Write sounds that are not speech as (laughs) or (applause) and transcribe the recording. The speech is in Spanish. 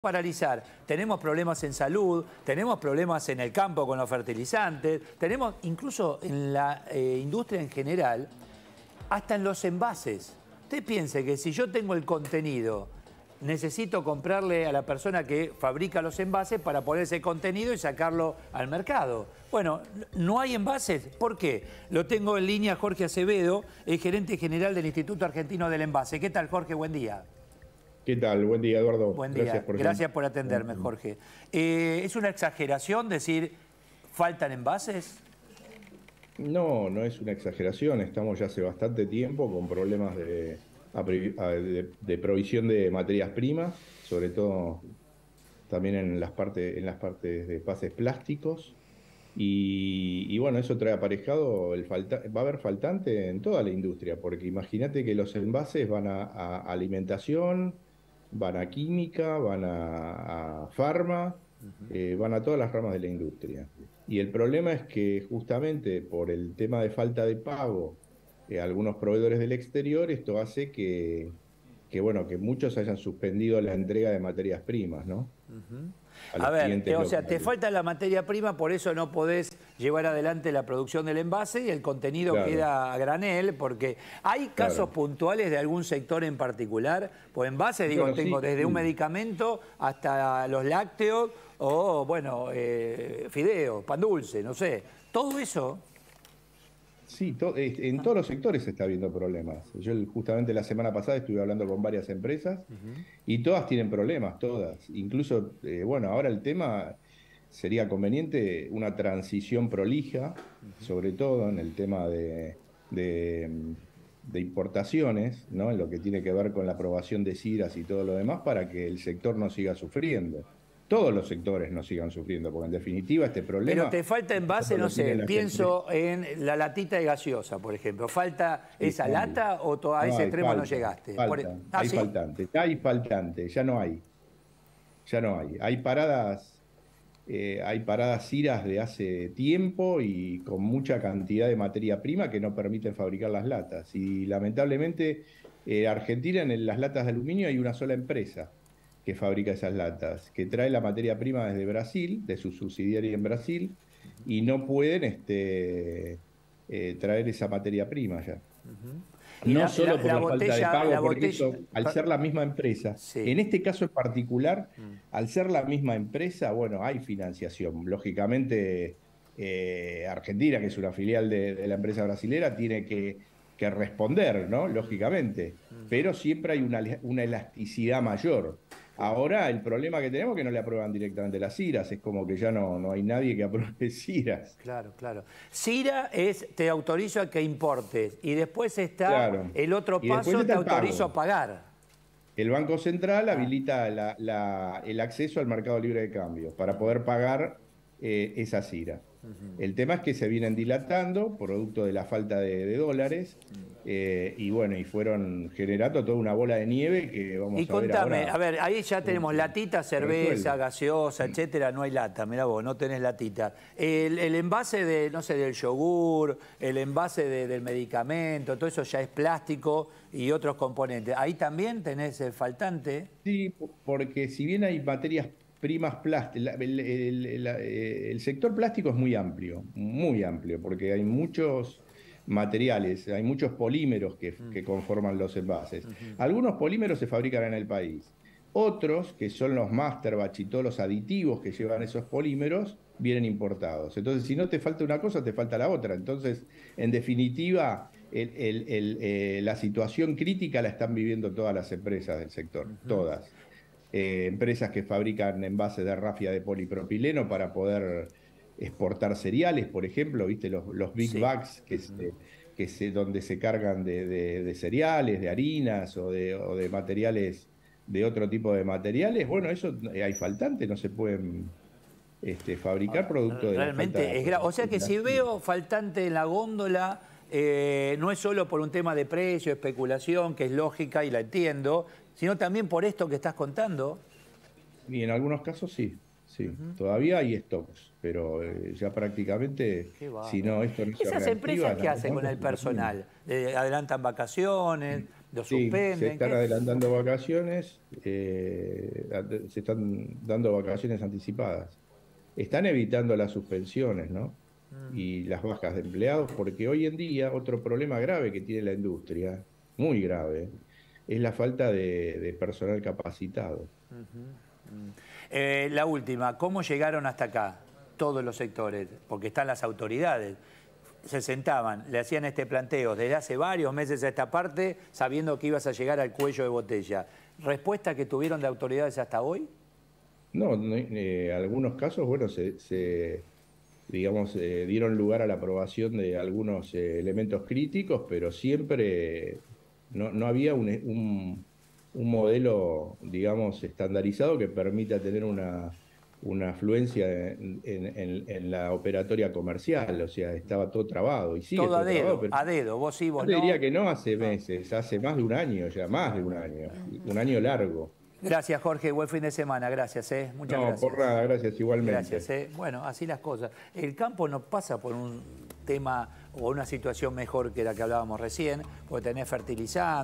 paralizar. Tenemos problemas en salud, tenemos problemas en el campo con los fertilizantes, tenemos incluso en la eh, industria en general, hasta en los envases. Usted piense que si yo tengo el contenido, necesito comprarle a la persona que fabrica los envases para poner ese contenido y sacarlo al mercado. Bueno, no hay envases, ¿por qué? Lo tengo en línea Jorge Acevedo, el gerente general del Instituto Argentino del Envase. ¿Qué tal Jorge? Buen día. ¿Qué tal? Buen día, Eduardo. Buen día. Gracias por, atenderme, mm, mm. Jorge. Eh, ¿Es una exageración decir faltan envases? No, no es una exageración. Estamos ya hace bastante tiempo con problemas de, provisión de materias primas, sobre todo también en las, partes, en las partes de pases plásticos. Y, bueno, eso trae aparejado, el falta, va a haber faltante en toda la industria, porque imagínate que los envases van a alimentación, van a química, van a, farma, eh, van a todas las ramas de la industria. Y el problema es que justamente por el tema de falta de pago, de eh, algunos proveedores del exterior, esto hace que, que, bueno, que muchos hayan suspendido la entrega de materias primas, ¿no? A, ver, eh, o sea, te falta la materia prima, por eso no podés llevar adelante la producción del envase y el contenido queda a granel, porque hay casos puntuales de algún sector en particular, pues envases, digo, tengo desde un mm. medicamento hasta los lácteos o, bueno, eh, fideos, pan dulce, no sé. Todo eso Sí, en ah. todos los sectores se está viendo problemas. Yo justamente la semana pasada estuve hablando con varias empresas y todas tienen problemas, todas. Incluso, eh, bueno, ahora el tema sería conveniente una transición prolija, sobre todo en el tema de, de, de, importaciones, ¿no? en lo que tiene que ver con la aprobación de CIRAS y todo lo demás, para que el sector no siga sufriendo todos los sectores no sigan sufriendo, porque en definitiva este problema... Pero te falta en base, no sé, pienso en la latita de gaseosa, por ejemplo. ¿Falta esa lata o a ese extremo no llegaste? E-, ah, hay faltante, hay faltante, ya no hay. Ya no hay. Hay paradas, eh, hay paradas iras de hace tiempo y con mucha cantidad de materia prima que no permiten fabricar las latas. Y lamentablemente, eh, Argentina en las latas de aluminio hay una sola empresa fabrica esas latas, que trae la materia prima desde Brasil, de su subsidiaria en Brasil, y no pueden este, eh, traer esa materia prima ya. No solo por la, falta de pago, porque eso, al ser la misma empresa, en este caso en particular, mm. al ser la misma empresa, bueno, hay financiación. Lógicamente, eh, Argentina, que es una filial de, de la empresa brasilera, tiene que que responder, ¿no? Lógicamente. Pero siempre hay una, una elasticidad mayor. Ahora el problema que tenemos es que no le aprueban directamente las CIRAS, es como que ya no, no hay nadie que apruebe CIRAS. (laughs) Claro, claro. CIRA es te autorizo a que importes y después está el otro paso, te autorizo a pagar. El Banco Central ah. habilita el acceso al mercado libre de cambio. para poder pagar esa eh, esa El tema es que se vienen dilatando, producto de la falta de, dólares, eh, y bueno, y fueron generando toda una bola de nieve que vamos y a contame, ver. Y contame, a ver, ahí ya tenemos latita, cerveza, gaseosa, etcétera, no hay lata, mirá vos, no tenés latita. El, envase de, no sé, del yogur, el envase del medicamento, todo eso ya es plástico y otros componentes. Ahí también tenés el faltante. Sí, porque si bien hay baterías primas plásticas, eh, el, sector plástico es muy amplio, muy amplio, porque hay muchos materiales, hay muchos polímeros que, mm. conforman los envases. Algunos polímeros se fabrican en el país, otros, que son los masterbatch y todos los aditivos que llevan esos polímeros, vienen importados. Entonces, si no te falta una cosa, te falta la otra. Entonces, en definitiva, eh, la situación crítica la están viviendo todas las empresas del sector, todas. Eh, empresas que fabrican envases de rafia de polipropileno para poder exportar cereales, por ejemplo, viste los, big bags que, donde se cargan de, cereales, de harinas o de, materiales, de otro tipo de materiales. Bueno, eso eh, hay faltante, no se pueden este, fabricar ah, productos de Realmente es grave. O sea que si veo faltante en la góndola, eh, no es solo por un tema de precio, especulación, que es lógica y la entiendo, sino también por esto que estás contando. Y en algunos casos sí, sí. Todavía hay stocks, pero eh, ya prácticamente, si no, esto ¿Esas empresas que hacen con el personal? Eh, ¿Adelantan vacaciones? ¿Lo suspenden? Se están adelantando vacaciones, eh, se están dando vacaciones anticipadas. Están evitando las suspensiones, ¿no? Mm. Y las bajas de empleados, porque hoy en día otro problema grave que tiene la industria, muy grave, es la falta de, personal capacitado. Mm. Eh, la última, ¿cómo llegaron hasta acá todos los sectores? Porque están las autoridades. Se sentaban, le hacían este planteo desde hace varios meses a esta parte, sabiendo que ibas a llegar al cuello de botella. ¿Respuesta que tuvieron de autoridades hasta hoy? No, en eh, algunos casos, bueno, se, digamos, eh, dieron lugar a la aprobación de algunos elementos críticos, pero siempre no, había un, modelo, digamos, estandarizado que permita tener una, una afluencia en, la operatoria comercial, o sea, estaba todo trabado. Y todo, a dedo, a dedo, vos sí, vos yo diría que no hace meses, hace más de un año ya, más de un año, un año largo. Gracias, Jorge. Buen fin de semana. Gracias, eh. Muchas gracias. No, por nada. Gracias, igualmente. Gracias, eh. Bueno, así las cosas. El campo no pasa por un tema o una situación mejor que la que hablábamos recién, porque tener fertilizantes.